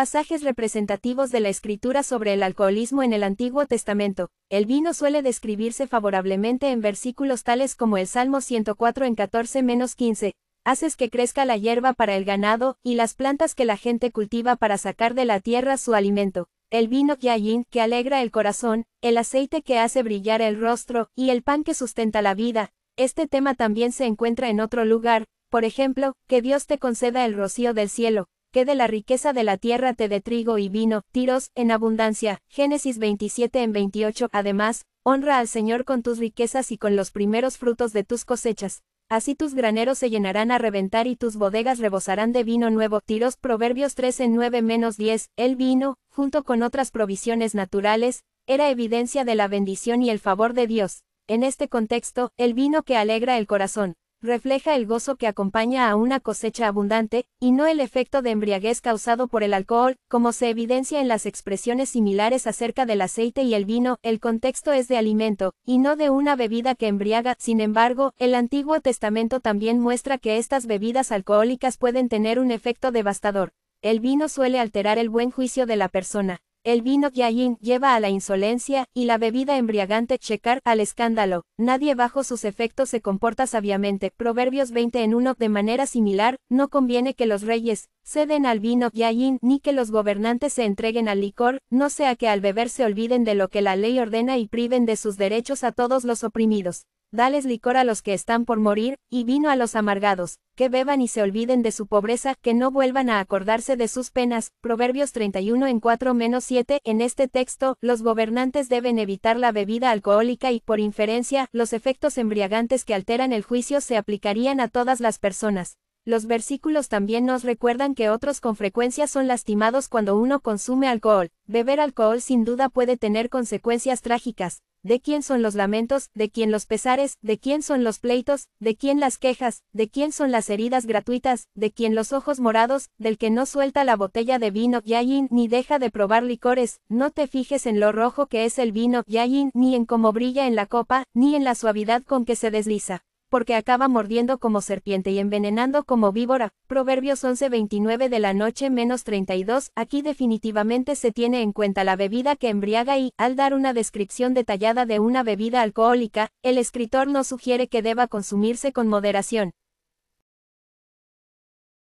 Pasajes representativos de la escritura sobre el alcoholismo en el Antiguo Testamento. El vino suele describirse favorablemente en versículos tales como el Salmo 104 en 14-15. Haces que crezca la hierba para el ganado y las plantas que la gente cultiva para sacar de la tierra su alimento. El vino yayin que alegra el corazón, el aceite que hace brillar el rostro y el pan que sustenta la vida. Este tema también se encuentra en otro lugar, por ejemplo, que Dios te conceda el rocío del cielo, que de la riqueza de la tierra te dé trigo y vino, tiros, en abundancia. Génesis 27 en 28. Además, honra al Señor con tus riquezas y con los primeros frutos de tus cosechas. Así tus graneros se llenarán a reventar y tus bodegas rebosarán de vino nuevo. Tiros Proverbios 3 en 9 menos 10. El vino, junto con otras provisiones naturales, era evidencia de la bendición y el favor de Dios. En este contexto, el vino que alegra el corazón, refleja el gozo que acompaña a una cosecha abundante, y no el efecto de embriaguez causado por el alcohol, como se evidencia en las expresiones similares acerca del aceite y el vino, el contexto es de alimento, y no de una bebida que embriaga, sin embargo, el Antiguo Testamento también muestra que estas bebidas alcohólicas pueden tener un efecto devastador. El vino suele alterar el buen juicio de la persona. El vino Yayin lleva a la insolencia, y la bebida embriagante Checar al escándalo. Nadie bajo sus efectos se comporta sabiamente. Proverbios 20 en 1. De manera similar, no conviene que los reyes ceden al vino Yayin ni que los gobernantes se entreguen al licor, no sea que al beber se olviden de lo que la ley ordena y priven de sus derechos a todos los oprimidos dales licor a los que están por morir, y vino a los amargados, que beban y se olviden de su pobreza, que no vuelvan a acordarse de sus penas. Proverbios 31 en 4 7. En este texto, los gobernantes deben evitar la bebida alcohólica y, por inferencia, los efectos embriagantes que alteran el juicio se aplicarían a todas las personas. Los versículos también nos recuerdan que otros con frecuencia son lastimados cuando uno consume alcohol. Beber alcohol sin duda puede tener consecuencias trágicas, ¿De quién son los lamentos? ¿De quién los pesares? ¿De quién son los pleitos? ¿De quién las quejas? ¿De quién son las heridas gratuitas? ¿De quién los ojos morados? Del que no suelta la botella de vino yayin ni deja de probar licores. No te fijes en lo rojo que es el vino yayin ni en cómo brilla en la copa, ni en la suavidad con que se desliza porque acaba mordiendo como serpiente y envenenando como víbora. Proverbios 11:29 de la noche menos 32. Aquí definitivamente se tiene en cuenta la bebida que embriaga y, al dar una descripción detallada de una bebida alcohólica, el escritor no sugiere que deba consumirse con moderación.